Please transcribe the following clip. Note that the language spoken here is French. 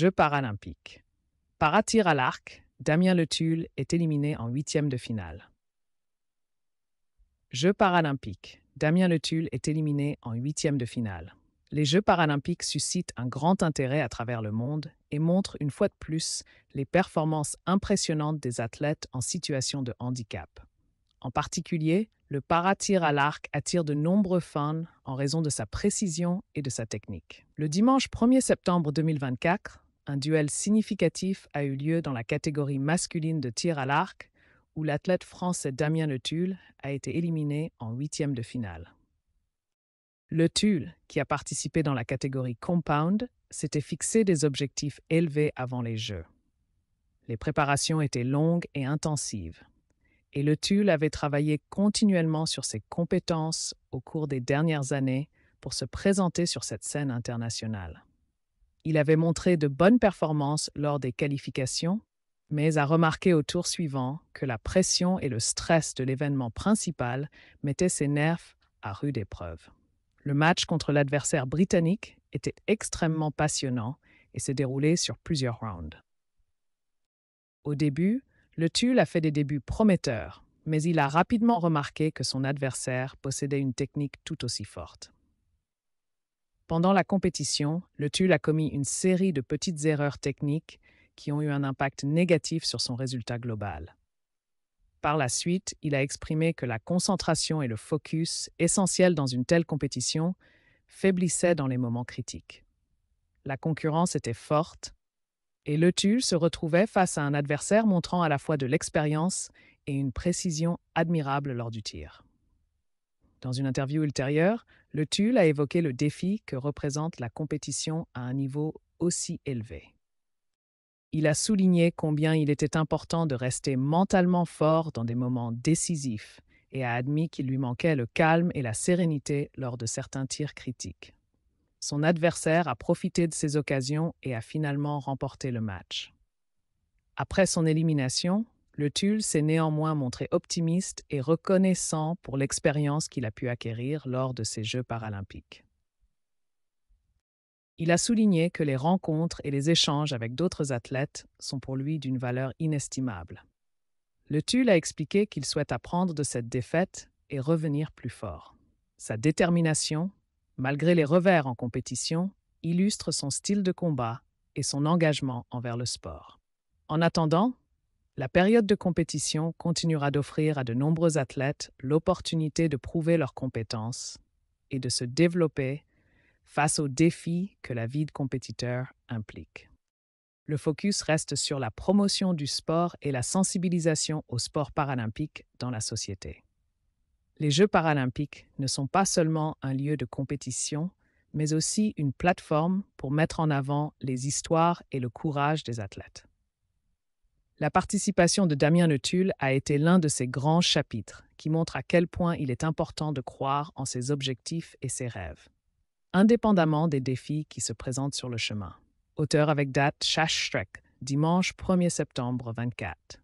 Jeux paralympiques. Par à l'arc, Damien Letulle est éliminé en huitième de finale. Jeux paralympiques. Damien Letulle est éliminé en huitième de finale. Les Jeux paralympiques suscitent un grand intérêt à travers le monde et montrent une fois de plus les performances impressionnantes des athlètes en situation de handicap. En particulier, le paratir à l'arc attire de nombreux fans en raison de sa précision et de sa technique. Le dimanche 1er septembre 2024, un duel significatif a eu lieu dans la catégorie masculine de tir à l'arc, où l'athlète français Damien Le Tulle a été éliminé en huitième de finale. Le Tulle, qui a participé dans la catégorie Compound, s'était fixé des objectifs élevés avant les Jeux. Les préparations étaient longues et intensives, et le Tulle avait travaillé continuellement sur ses compétences au cours des dernières années pour se présenter sur cette scène internationale. Il avait montré de bonnes performances lors des qualifications, mais a remarqué au tour suivant que la pression et le stress de l'événement principal mettaient ses nerfs à rude épreuve. Le match contre l'adversaire britannique était extrêmement passionnant et s'est déroulé sur plusieurs rounds. Au début, le Tulle a fait des débuts prometteurs, mais il a rapidement remarqué que son adversaire possédait une technique tout aussi forte. Pendant la compétition, le Tulle a commis une série de petites erreurs techniques qui ont eu un impact négatif sur son résultat global. Par la suite, il a exprimé que la concentration et le focus, essentiels dans une telle compétition, faiblissaient dans les moments critiques. La concurrence était forte, et le Tulle se retrouvait face à un adversaire montrant à la fois de l'expérience et une précision admirable lors du tir. Dans une interview ultérieure, le Tulle a évoqué le défi que représente la compétition à un niveau aussi élevé. Il a souligné combien il était important de rester mentalement fort dans des moments décisifs et a admis qu'il lui manquait le calme et la sérénité lors de certains tirs critiques. Son adversaire a profité de ces occasions et a finalement remporté le match. Après son élimination, le Tulle s'est néanmoins montré optimiste et reconnaissant pour l'expérience qu'il a pu acquérir lors de ces Jeux paralympiques. Il a souligné que les rencontres et les échanges avec d'autres athlètes sont pour lui d'une valeur inestimable. Le Tulle a expliqué qu'il souhaite apprendre de cette défaite et revenir plus fort. Sa détermination, malgré les revers en compétition, illustre son style de combat et son engagement envers le sport. En attendant, la période de compétition continuera d'offrir à de nombreux athlètes l'opportunité de prouver leurs compétences et de se développer face aux défis que la vie de compétiteur implique. Le focus reste sur la promotion du sport et la sensibilisation au sport paralympique dans la société. Les Jeux paralympiques ne sont pas seulement un lieu de compétition, mais aussi une plateforme pour mettre en avant les histoires et le courage des athlètes. La participation de Damien tulle a été l'un de ses grands chapitres, qui montre à quel point il est important de croire en ses objectifs et ses rêves, indépendamment des défis qui se présentent sur le chemin. Auteur avec date Shashtrek, dimanche 1er septembre 24.